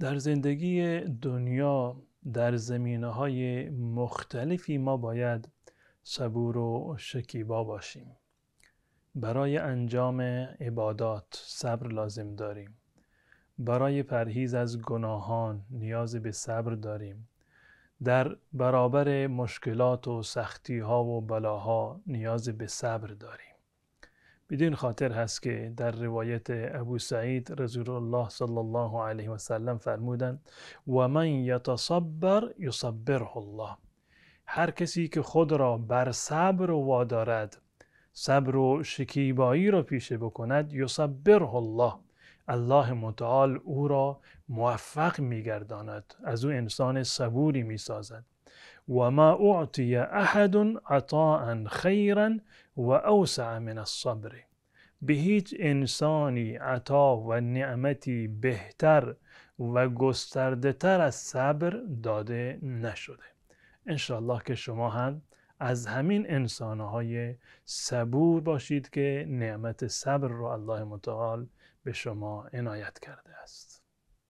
در زندگی دنیا در زمینه های مختلفی ما باید صبور و شکیبا باشیم برای انجام عبادات صبر لازم داریم برای پرهیز از گناهان نیاز به صبر داریم در برابر مشکلات و سختی ها و بلاها نیاز به صبر داریم بدین خاطر هست که در روایت ابو سعید رسول الله صلی الله علیه و سلم فرمودند و من یتصبر یصبره الله هر کسی که خود را بر صبر وادارد صبر و شکیبایی را پیشه بکند یصبره الله الله متعال او را موفق میگرداند از او انسان صبوری میسازد و ما اعطی احد عطاء خیرا و اوسع من الصبر به هیچ انسانی عطا و نعمتی بهتر و گسترده تر از صبر داده نشده انشاءالله که شما هم از همین انسانهای صبور باشید که نعمت صبر را الله متعال به شما عنایت کرده است